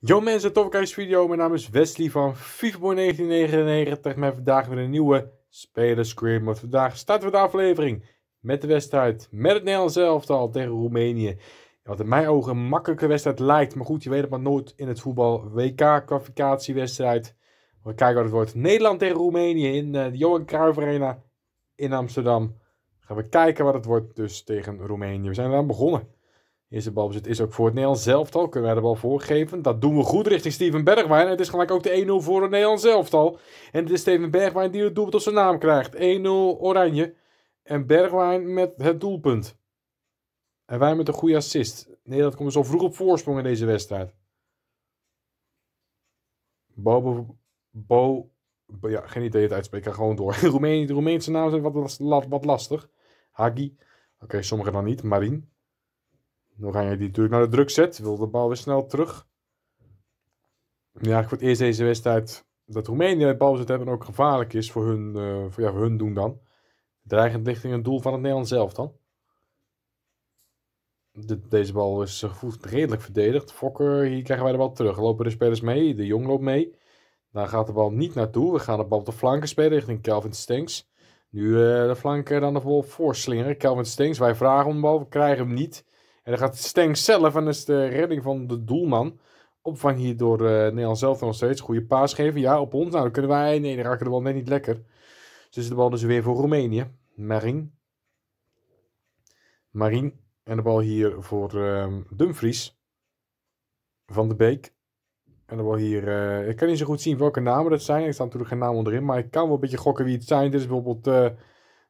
Yo mensen, tof kijkers video. Mijn naam is Wesley van FIFA 1999 met vandaag weer een nieuwe spelerscream. Want vandaag starten we de aflevering met de wedstrijd met het Nederlands elftal tegen Roemenië. Wat in mijn ogen een makkelijke wedstrijd lijkt. Maar goed, je weet het maar nooit in het voetbal. WK-kwalificatiewedstrijd. We kijken wat het wordt. Nederland tegen Roemenië in eh, de Johan Cruijff Arena in Amsterdam. Gaan we kijken wat het wordt dus tegen Roemenië. We zijn eraan begonnen. Eerste balbezit is ook voor het Nederlands zelftal. Kunnen wij de bal voorgeven? Dat doen we goed richting Steven Bergwijn. Het is gelijk ook de 1-0 voor het Nederlands zelftal. En het is Steven Bergwijn die het doelpunt op zijn naam krijgt. 1-0 Oranje. En Bergwijn met het doelpunt. En wij met een goede assist. Nederland komt zo vroeg op voorsprong in deze wedstrijd. Bobo. ja, geen idee het uitspreken. Ik ga gewoon door. Roemenië, de Roemeense naam is wat, wat lastig. Hagi. Oké, sommigen dan niet. ga je die natuurlijk naar de druk zet. Wil de bal weer snel terug. Ja, ik het eerst deze wedstrijd dat Roemenië het balbezit hebben ook gevaarlijk is voor hun, eh, voor, ja, voor hun doen dan. Dreigend richting het doel van het Nederland zelf dan. deze bal is eh, gevoeld redelijk verdedigd. Fokker, hier krijgen wij de bal terug. Lopen de spelers mee, de Jong loopt mee. Daar gaat de bal niet naartoe. We gaan de bal op de flanken spelen richting Calvin Stenks. Nu uh, de flanker eh, dan de wel voorslingeren. Kelvin Stengs, wij vragen om de bal, we krijgen hem niet. En dan gaat Stengs zelf en dat is de redding van de doelman. Opvang hier door uh, eh, Nederland zelf nog steeds. Goede paas geven, ja, op ons. Nou, dan kunnen wij, nee, dan raken de bal net niet lekker. Dus de bal dus weer voor Roemenië. Marin. Marin. En de bal hier voor ehm, Dumfries. Van de Beek. En dan wil hier, eh, ik kan niet zo goed zien welke namen dat zijn. Er staan natuurlijk geen naam onderin, maar ik kan wel een beetje gokken wie het zijn. Dit is bijvoorbeeld eh,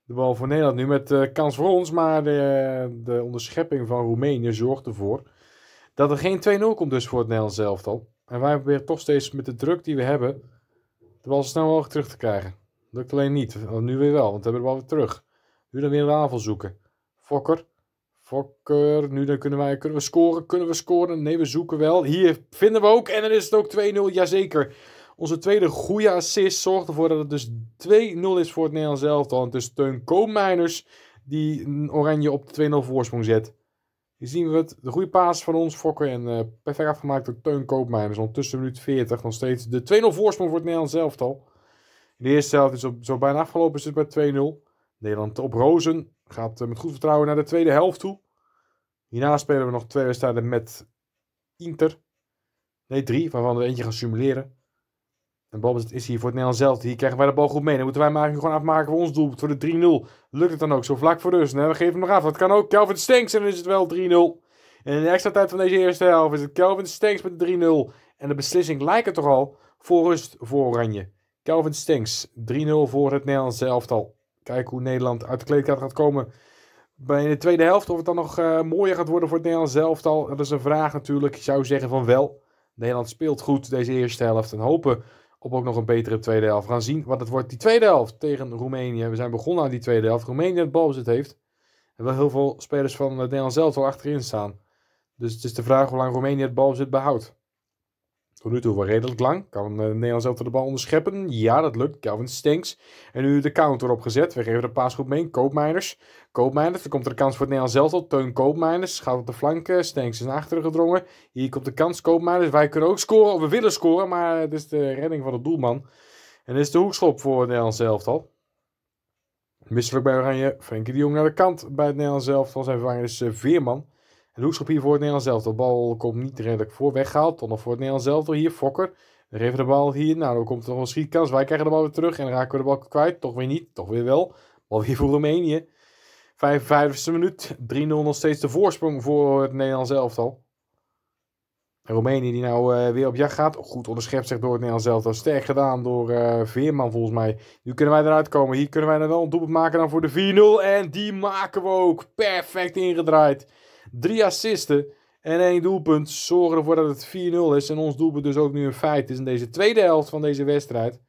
de bal voor Nederland nu met eh, kans voor ons. Maar de, de onderschepping van Roemenië zorgt ervoor dat er geen 2-0 komt dus voor het Nederlands elftal. En wij proberen toch steeds met de druk die we hebben, de bal zo snel mogelijk terug te krijgen. Lukt alleen niet, nu weer wel, want we hebben de bal weer terug. Nu dan weer een aanval zoeken. Fokker, Fokker, nu dan kunnen, wij, kunnen we scoren, kunnen we scoren? Nee, we zoeken wel. Hier vinden we ook en dan is het ook 2-0, jazeker. Onze tweede goede assist zorgt ervoor dat het dus 2-0 is voor het Nederlands elftal. Het is Teun Koopmeiners die Oranje op de 2-0 voorsprong zet. Hier zien we het. De goede paas van ons, Fokker. En uh, perfect afgemaakt door Teun Koopmeiners. Ondertussen minuut 40 nog steeds de 2-0 voorsprong voor het Nederlands elftal. de eerste helft is op, zo bijna afgelopen is het bij 2-0. Nederland op Rozen gaat met goed vertrouwen naar de tweede helft toe. Hierna spelen we nog twee wedstrijden met Inter. Nee, drie, waarvan we eentje gaan simuleren. En Bob is hier voor het Nederlands zelf. Hier krijgen wij de bal goed mee. Dan moeten wij maar gewoon afmaken voor ons doel. Voor de 3-0. Lukt het dan ook zo vlak voor rust? Nee, we geven hem nog af. Dat kan ook. Kelvin Stenks. En dan is het wel 3-0. En in de extra tijd van deze eerste helft is het Kelvin Stenks met de 3-0. En de beslissing lijkt het toch al voor rust voor Oranje. Kelvin Stenks. 3-0 voor het Nederlands elftal kijken hoe Nederland uit de kleedkamer gaat komen bij de tweede helft. Of het dan nog eh, mooier gaat worden voor het Nederlands elftal, dat is een vraag natuurlijk. Ik zou zeggen van wel. Nederland speelt goed deze eerste helft en hopen op ook nog een betere tweede helft. We gaan zien wat het wordt. Die tweede helft tegen Roemenië. We zijn begonnen aan die tweede helft. Roemenië het balbezit heeft. En wel heel veel spelers van het Nederlands elftal achterin staan. Dus het is de vraag hoe lang Roemenië het balbezit behoudt. Tot nu toe wel redelijk lang. Kan Nederlands eh, Nederland zelf de bal onderscheppen? Ja, dat lukt. Calvin Stenks. En nu de counter opgezet. We geven de paas goed mee. Koopmeiners. Koopmeiners. er komt er de kans voor het Nederlands zelf Teun Koopmeiners gaat op de flanken. Stenks is naar achteren gedrongen. Hier komt de kans. Koopmeiners. Wij kunnen ook scoren. of We willen scoren. Maar het is de redding van het doelman. En dit is de hoekschop voor het Nederlands zelf Misselijk bij Oranje. Frenkie de Jong naar de kant bij het Nederlands zelf. Zijn vervanger is eh, Veerman. Een hoekschop hier voor het Nederlands De Bal komt niet redelijk voor, weggehaald. Tot nog voor het Nederlands elftal. Hier Fokker. Dan heeft de bal hier. Nou, dan komt er nog een schietkans. Wij krijgen de bal weer terug. En dan raken we de bal kwijt. Toch weer niet. Toch weer wel. Bal weer voor Roemenië. 55e minuut. 3-0 nog steeds de voorsprong voor het Nederlands elftal. Roemenië die nou eh, weer op jacht gaat. Goed onderschept zich door het Nederlands elftal. Sterk gedaan door eh, Veerman volgens mij. Nu kunnen wij eruit komen. Hier kunnen wij dan wel een doelpunt maken dan voor de 4-0. En die maken we ook. Perfect ingedraaid. Drie assisten en één doelpunt zorgen ervoor dat het 4-0 is. En ons doelpunt dus ook nu een feit is in deze tweede helft van deze wedstrijd.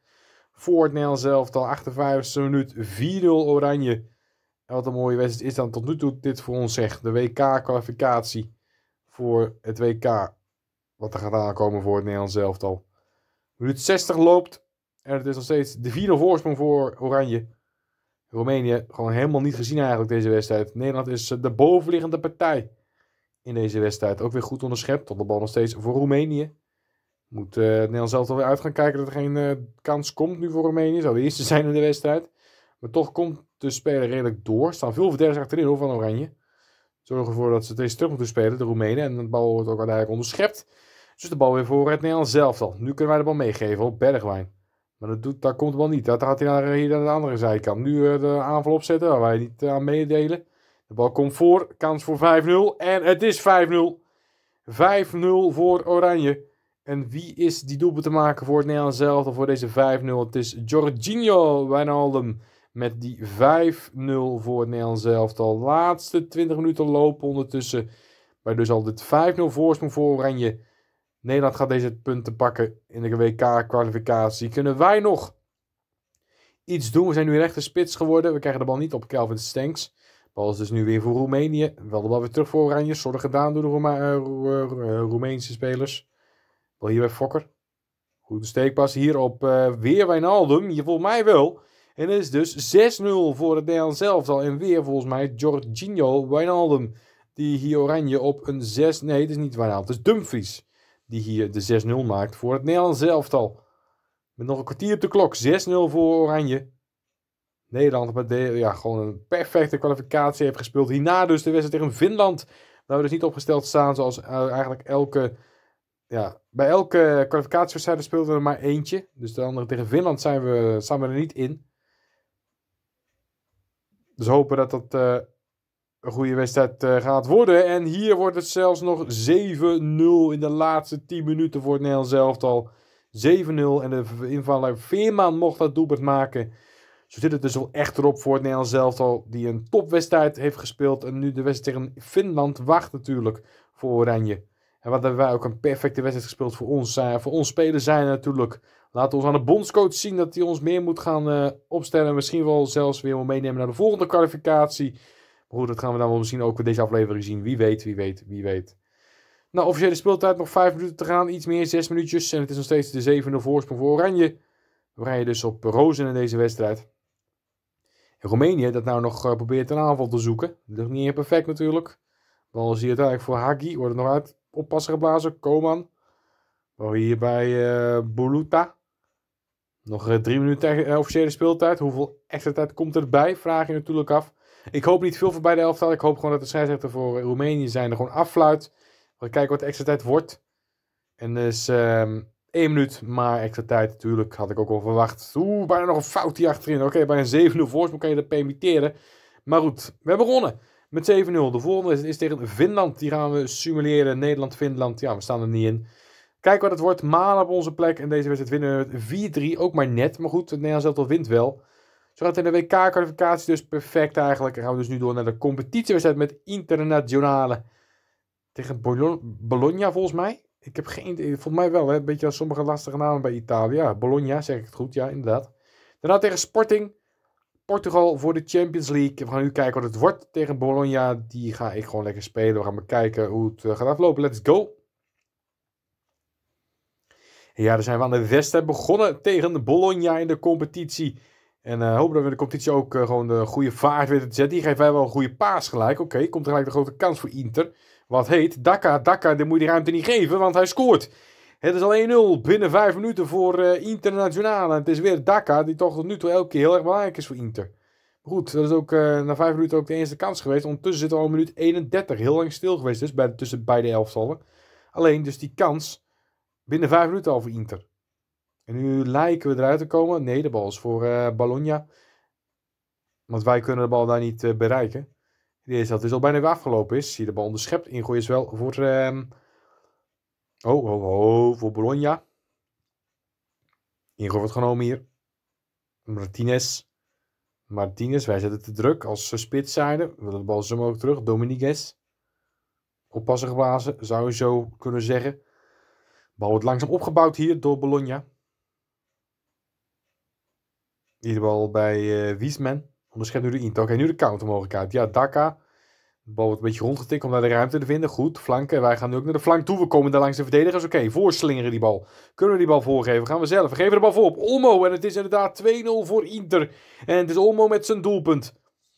Voor het Nederlands elftal, 58 minuut, 4-0 Oranje. En wat een mooie wedstrijd is dan tot nu toe dit voor ons zegt. De WK-kwalificatie voor het WK. Wat er gaat aankomen voor het Nederlands elftal. Minuut 60 loopt. En het is nog steeds de 4-0 voorsprong voor Oranje. Roemenië gewoon helemaal niet gezien eigenlijk deze wedstrijd. Nederland is eh, de bovenliggende partij in deze wedstrijd. Ook weer goed onderschept. Tot de bal nog steeds voor Roemenië. Moet uh, Nederland zelf alweer uit gaan kijken dat er geen eh, kans komt nu voor Roemenië. Zou de eerste zijn in de wedstrijd. Maar toch komt de speler redelijk door. Er staan veel verdedigers achterin hoor, van Oranje. Zorgen ervoor dat ze deze terug moeten spelen, de Roemenen. En de bal wordt ook uiteindelijk onderschept. Dus de bal weer voor het Nederlands zelf al. Nu kunnen wij de bal meegeven op Bergwijn. Maar dat, doet, dat komt wel niet. Dat gaat hij naar, eh, hier aan de andere zijkant. Nu eh, de aanval opzetten waar wij niet eh, aan meedelen. De bal komt voor. Kans voor 5-0. En het is 5-0. 5-0 voor Oranje. En wie is die doelpunt te maken voor het Nederlands zelf voor deze 5-0? Het is Jorginho Wijnaldum met die 5-0 voor het Nederlands zelf. De laatste 20 minuten lopen ondertussen. Maar dus al dit 5-0 voorsprong voor Oranje Nederland gaat deze punten pakken in de WK-kwalificatie. Kunnen wij nog iets doen? We zijn nu rechter spits geworden. We krijgen de bal niet op Kelvin Stenks. De bal is dus nu weer voor Roemenië. Wel de bal weer terug voor Oranje. Zorg gedaan door de eh, eh, eh, Roemeense spelers. Bal hier bij Fokker. Goede steekpas hier op weer Wijnaldum. Je volgens mij wel. En het is dus 6-0 voor het Nederlands al En weer volgens mij Jorginho Wijnaldum. Die hier Oranje op een 6... Nee, het is niet Wijnaldum. Het is Dumfries die hier de 6-0 maakt voor het zelf elftal. Met nog een kwartier op de klok, 6-0 voor Oranje. Nederland met ja, gewoon een perfecte kwalificatie heeft gespeeld. Hierna dus de wedstrijd tegen Finland. Waar we dus niet opgesteld staan zoals eh, eigenlijk elke... Ja, bij elke kwalificatiewedstrijd speelden we er maar eentje. Dus de andere tegen Finland zijn we, staan we er niet in. Dus hopen dat dat eh, een goede wedstrijd eh, gaat worden. En hier wordt het zelfs nog 7-0 in de laatste 10 minuten voor het Nederlands elftal. 7-0 en de invaller Veerman mocht dat doelpunt maken. Zo zit het dus wel echt erop voor het Nederlands elftal. Die een topwedstrijd heeft gespeeld. En nu de wedstrijd tegen Finland wacht natuurlijk voor Oranje. En wat hebben wij ook een perfecte wedstrijd gespeeld voor ons. Uh, voor ons spelers zijn natuurlijk. Laten we ons aan de bondscoach zien dat hij ons meer moet gaan uh, opstellen. Misschien wel zelfs weer meenemen naar de volgende kwalificatie. Maar goed, dat gaan we dan wel misschien ook in deze aflevering zien. Wie weet, wie weet, wie weet. Nou, officiële speeltijd nog vijf minuten te gaan. Iets meer, 6 minuutjes. En het is nog steeds de zevende voorsprong voor Oranje. We rijden dus op rozen in deze wedstrijd. En Roemenië dat nou nog eh, probeert een aanval te zoeken. Dat niet perfect natuurlijk. Dan zie je het eigenlijk voor Hagi. Wordt het nog uit oppassen geblazen. Koman. Maar hier bij uh, eh, Boluta. Nog eh, drie minuten officiële speeltijd. Hoeveel extra tijd komt erbij? Vraag je natuurlijk af. Ik hoop niet veel voor beide elftal. Ik hoop gewoon dat de scheidsrechter voor Roemenië zijn er gewoon affluit. We kijken wat de extra tijd wordt. En dus um, één minuut, maar extra tijd. Natuurlijk had ik ook al verwacht. Oeh, bijna nog een fout hier achterin. Oké, bij een 7-0 voorsprong kan je dat permitteren. Maar goed, we hebben gewonnen met 7-0. De volgende is, tegen Finland. Die gaan we simuleren. Nederland-Finland. Ja, we staan er niet in. Kijk wat het wordt. Malen op onze plek. En deze wedstrijd winnen we met 4-3. Ook maar net. Maar goed, het Nederlands zelf wint wel. Ze in de WK-kwalificatie dus perfect eigenlijk. Dan gaan we dus nu door naar de competitie competitiewedstrijd met internationale. Tegen Bologna volgens mij. Ik heb geen idee. Volgens mij wel. Hè? Een beetje als sommige lastige namen bij Italië. Ja, Bologna zeg ik het goed. Ja, inderdaad. Daarna tegen Sporting. Portugal voor de Champions League. We gaan nu kijken wat het wordt tegen Bologna. Die ga ik gewoon lekker spelen. We gaan maar kijken hoe het eh, gaat aflopen. Let's go. Ja, dan zijn we aan de wedstrijd begonnen tegen Bologna in de competitie. En uh, hopen dat we de competitie ook eh, gewoon de goede vaart weten te zetten. Die geeft wij wel een goede paas gelijk. Oké, komt gelijk de grote kans voor Inter. Wat heet, Dakka, Dakka, dan moet je die ruimte niet geven, want hij scoort. Het is al 1-0 binnen 5 minuten voor eh, Internationale. En het is weer Dakka, die toch tot nu toe elke keer heel erg belangrijk is voor Inter. Goed, dat is ook na 5 minuten ook de eerste kans geweest. Ondertussen zit al een minuut 31, heel lang stil geweest dus bij, tussen beide elftallen. Alleen dus die kans binnen 5 minuten al voor Inter. En nu lijken we eruit te komen. Nee, de bal is voor eh, Bologna. Want wij kunnen de bal daar niet eh, bereiken. Deze is dat is al bijna weer afgelopen. Is. Zie de bal onderschept. Ingooi is wel voor... Ehm, oh, oh, oh, voor Bologna. Ingooi wordt genomen hier. Martinez. Martinez, wij zetten te druk als eh, spitszijde. We willen de bal zo mogelijk terug. Dominiguez. Oppassen geblazen, zou je zo kunnen zeggen. De bal wordt langzaam opgebouwd hier door Bologna. In ieder bij uh, Wiesman. Onderschept nu de Inter. en nu de counter Ja, Daka. De bal wordt een beetje rondgetikt om naar de ruimte te vinden. Goed, flanken. Wij gaan nu ook naar de flank toe. We komen daar langs de verdedigers. Oké, voor voorslingeren die bal. Kunnen we die bal voorgeven? Gaan we zelf. We geven de bal voor op Olmo. En het is inderdaad 2-0 voor Inter. En het is Olmo met zijn doelpunt.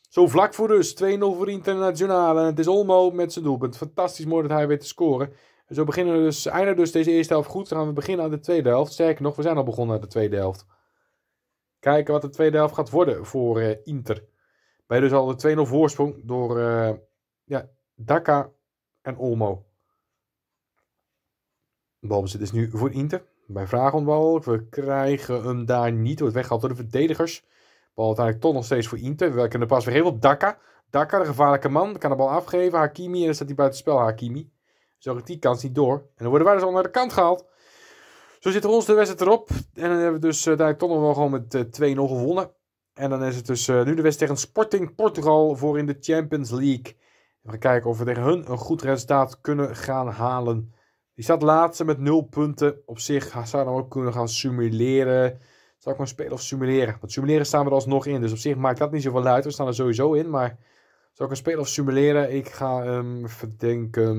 Zo vlak voor rust. 2-0 voor Internationale. En het is Olmo met zijn doelpunt. Fantastisch mooi dat hij weer te scoren. En zo beginnen we dus, eindigen dus deze eerste helft goed. Dan gaan we beginnen aan de tweede helft. Sterker nog, we zijn al begonnen aan de tweede helft kijken wat de tweede helft gaat worden voor eh, Inter. Bij dus al de 2-0 voorsprong door uh, ja, Daka en Olmo. Balbezit is nu voor Inter. Bij vraagontbal. We krijgen hem daar niet. Wordt weggehaald door de verdedigers. Bal uiteindelijk toch nog steeds voor Inter. We kunnen pas weer heel veel Daka. Daka, de gevaarlijke man, kan de bal afgeven. Hakimi, en dan staat hij buiten spel, Hakimi. Zo gaat die kans niet door. En dan worden wij dus al naar de kant gehaald. Zo zit ons de wedstrijd erop. En dan hebben we dus eh, daar toch nog wel gewoon met 2-0 eh, gewonnen. En dan is het dus eh, nu de wedstrijd tegen Sporting Portugal voor in de Champions League. We gaan kijken of we tegen hun een goed resultaat kunnen gaan halen. Die staat laatste met 0 punten. Op zich zou dan ook kunnen gaan simuleren. Zou ik maar spelen of simuleren? Want simuleren staan we er alsnog in. Dus op zich maakt dat niet zoveel uit. We staan er sowieso in. Maar zou ik een spelen of simuleren? Ik ga ehm, verdenken.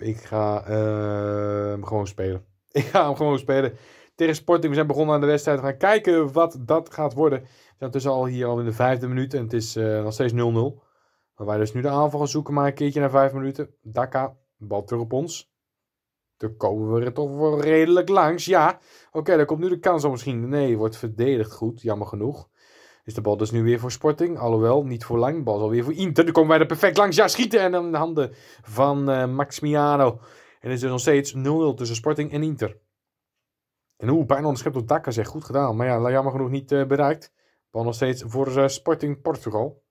Ik ga hem gewoon spelen. Ik ga hem gewoon spelen tegen Sporting. We zijn begonnen aan de wedstrijd. We gaan kijken wat dat gaat worden. We zijn tussen al hier al in de vijfde minuut. En het is eh, nog steeds 0-0. Maar wij dus nu de aanval gaan zoeken. Maar een keertje na vijf minuten. Daka, bal terug op ons. Daar komen we er toch wel redelijk langs. Ja, oké, daar komt nu de kans om misschien. Nee, wordt verdedigd goed. Jammer genoeg. Is de bal dus nu weer voor Sporting. Alhoewel, niet voor lang. De bal is alweer voor Inter. Dan komen wij er perfect langs. Ja, schieten. En dan de handen van uh, Maximiano. En is er nog steeds 0-0 tussen Sporting en Inter. En hoe bijna onderschept door Dakka zeg, goed gedaan. Maar ja, nou, jammer genoeg niet eh, bereikt. Bal nog steeds voor uh, Sporting Portugal.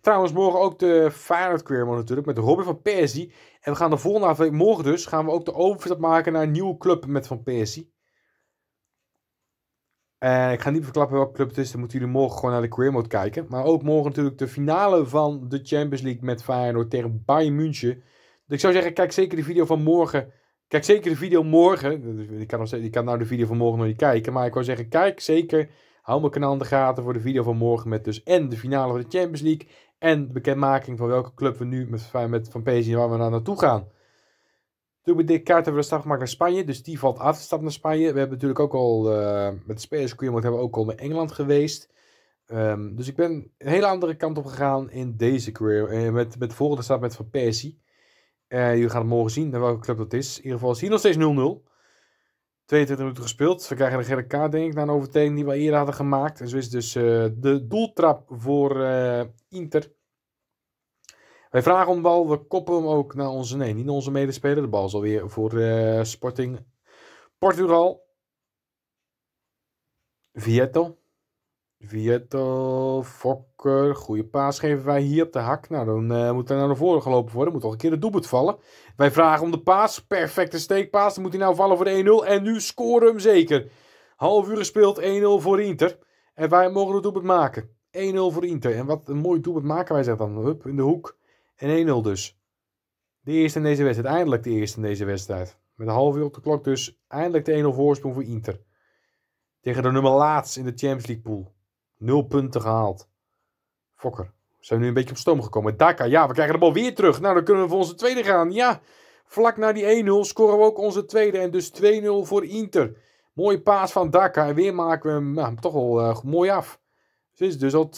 Trouwens, morgen ook de Feyenoord queermode natuurlijk met Robin van Persie. En we gaan de volgende avond, eh, morgen dus, gaan we ook de overstap maken naar een nieuwe club met Van Persie. En ik ga niet verklappen welke club het is, dan moeten jullie morgen gewoon naar de career mode kijken. Maar ook morgen natuurlijk de finale van de Champions League met Feyenoord tegen Bayern München. Dus ik zou zeggen, kijk zeker de video van morgen. Kijk zeker de video morgen. Dus ik, kan nog ik kan nou de video van morgen nog niet kijken. Maar ik wou zeggen, kijk zeker. Hou mijn kanaal in de gaten voor de video van morgen. Met dus en de finale van de Champions League. En de bekendmaking van welke club we nu met, van PSG waar we naar nou naartoe gaan. Toen met Dick Kaart hebben we de stap gemaakt naar Spanje. Dus die valt af de stap naar Spanje. We hebben natuurlijk ook al eh, met de spelers hebben we ook al naar Engeland geweest. Ehm, dus ik ben een hele andere kant op gegaan in deze career. Eh, met, met de volgende stap met Van Persie. Eh, jullie gaan het morgen zien, naar welke club dat is. In ieder geval is hier nog steeds 0-0. 22 minuten gespeeld. We krijgen de gele kaart, denk ik, naar een overtreding die we eerder hadden gemaakt. En zo is dus eh, de doeltrap voor eh, Inter. Wij vragen om de bal, we koppen hem ook naar onze, nee, niet naar onze medespeler. De bal is alweer voor Sporting Portugal. Vieto. Vietto eh, Fokker, goede paas geven wij hier op de hak. Nou, dan eh, moet hij naar voren gelopen worden. Moet nog een keer de doelpunt vallen. Wij vragen om de paas. Perfecte steekpaas. Dan moet hij nou vallen voor de 1-0. En nu scoren hem zeker. Half uur gespeeld, 1-0 voor Inter. En wij mogen de doelpunt maken. 1-0 voor Inter. En wat een mooi doelpunt maken wij zeg dan. Hup, in de hoek. En 1-0 dus. De eerste in deze wedstrijd. Eindelijk de eerste in deze wedstrijd. Met een half uur op de klok dus. Eindelijk de 1-0 voorsprong voor Inter. Tegen de nummer laatst in de Champions League pool. Nul punten gehaald. Fokker. We zijn nu een beetje op stoom gekomen. Daka, ja, we krijgen de bal weer terug. Nou, dan kunnen we voor onze tweede gaan. Ja, vlak na die 1-0 scoren we ook onze tweede. En dus 2-0 voor Inter. Mooie paas van Daka. En weer maken we hem nou, toch wel eh, mooi af. Dus het is dus al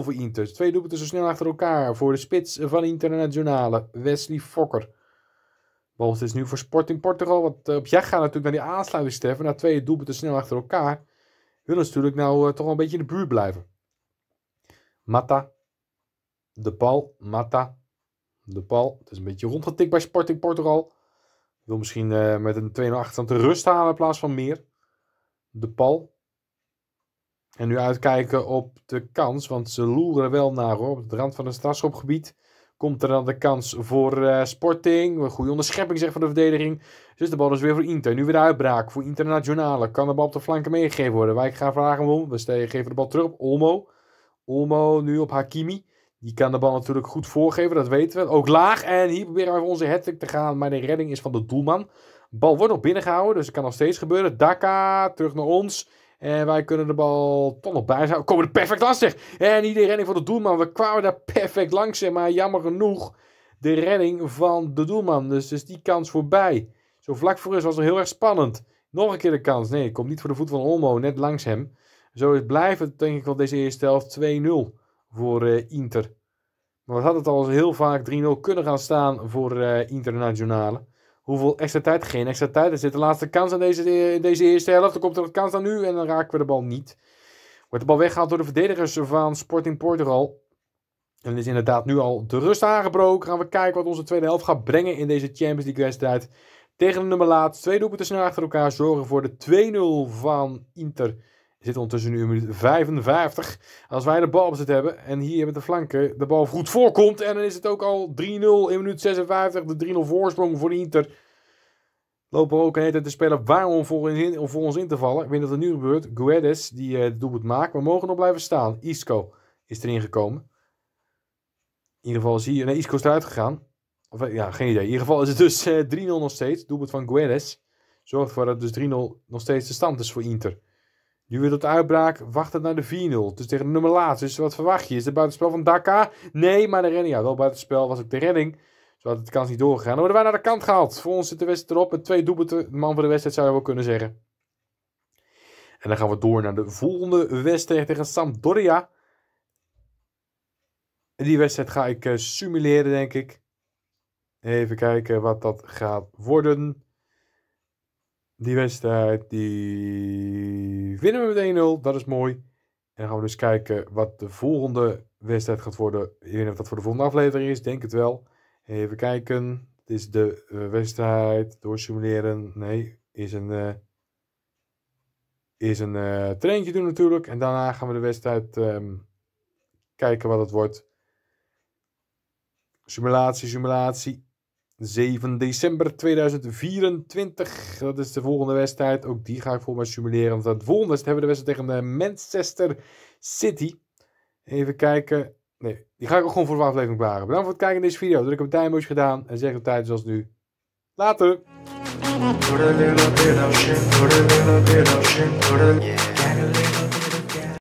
2-0 voor Inter. Twee doelpunten zo snel achter elkaar voor de spits van Internationale, Wesley Fokker. Bovendien is dus nu voor Sport in Portugal. Want eh, op jacht gaat natuurlijk naar die aansluiting, Stef. Na twee doelpunten snel achter elkaar willen natuurlijk nou eh, toch wel een beetje in de buurt blijven. Mata, De Pal, Mata, De Pal. Het is een beetje rondgetikt bij Sporting Portugal. Wil misschien eh, met een 2-0 achterstand de rust halen in plaats van meer. De Pal. En nu uitkijken op de kans, want ze loeren wel naar hoor, op de rand van het strafschopgebied komt er dan de kans voor eh, Sporting. Een goede onderschepping zeg van de verdediging. Dus de bal is weer voor Inter. Nu weer de uitbraak voor Internationale. Kan de bal op de flanken meegegeven worden? Wij gaan vragen om. We geven de bal terug op Olmo. Olmo nu op Hakimi. Die kan de bal natuurlijk goed voorgeven, dat weten we. Ook laag. En hier proberen we even onze hat te gaan. Maar de redding is van de doelman. Bal wordt nog binnengehouden, dus het kan nog steeds gebeuren. Daka terug naar ons. En wij kunnen de bal toch nog bij zijn. Komen er perfect langs zeg. En eh, niet de redding van de doelman. We kwamen daar perfect langs Maar jammer genoeg de redding van de doelman. Dus, dus die kans voorbij. Zo vlak voor ons was het heel erg spannend. Nog een keer de kans. Nee, komt niet voor de voet van Olmo. Net langs hem. Zo is blijven denk ik wel deze eerste helft 2-0 voor eh, Inter. Maar we hadden het al heel vaak 3-0 kunnen gaan staan voor uh, Internationale hoeveel extra tijd? Geen extra tijd. Er zit de laatste kans aan deze, in eh, deze eerste helft. dan komt er een kans aan nu en dan raken we de bal niet. Wordt de bal weggehaald door de verdedigers van Sporting Portugal. En is inderdaad nu al de rust aangebroken. Gaan we kijken wat onze tweede helft gaat brengen in deze Champions League wedstrijd. Tegen de nummer laat. Twee doelpunten snel achter elkaar. Zorgen voor de 2-0 van Inter zit ondertussen nu in minuut 55. Als wij de bal zit hebben en hier met de flanken de bal goed voorkomt. En dan is het ook al 3-0 in minuut 56. De 3-0 voorsprong voor Inter. Lopen we ook een hele tijd te spelen waarom voor, om voor ons in te vallen. Ik weet dat er nu gebeurt. Guedes die uh, de doelpunt maakt. We mogen nog blijven staan. Isco is erin gekomen. In ieder geval is hier... Nee, Isco is eruit gegaan. Of, eh, ja, geen idee. In ieder geval is het dus 3-0 eh, nog steeds. Doelpunt van Guedes zorgt ervoor dat dus 3-0 nog steeds de stand is voor Inter. Je op de uitbraak, wachten naar de 4-0. Dus tegen de nummer laatst. Dus wat verwacht je? Is het buitenspel van Dhaka? Nee, maar de redding. Ja, wel buitenspel was ook de redding. Zo had het de kans niet doorgegaan. Dan worden wij naar de kant gehaald. Voor ons zit de wedstrijd erop. Met twee doelpunten. Man van de wedstrijd zou je wel kunnen zeggen. En dan gaan we door naar de volgende wedstrijd tegen Sampdoria. Die wedstrijd ga ik eh, simuleren, denk ik. Even kijken wat dat gaat worden. Die wedstrijd die winnen we met 1-0. Dat is mooi. En dan gaan we dus kijken wat de volgende wedstrijd gaat worden. Ik weet niet of dat voor de volgende aflevering is. Denk het wel. Even kijken. Het is de eh, wedstrijd wedstrijd simuleren? Nee, is een, eh, is een eh, traintje doen natuurlijk. En daarna gaan we de wedstrijd ehm, kijken wat het wordt. Simulatie, simulatie. 7 december 2024. Dat is de volgende wedstrijd. Ook die ga ik voor mij simuleren. Want het volgende hebben we de wedstrijd tegen de eh, Manchester City. Even kijken. Nee, die ga ik ook gewoon voor de aflevering bewaren. Bedankt voor het kijken in deze video. Druk op het duimpje gedaan. En zeg tot tijd zoals nu. Later!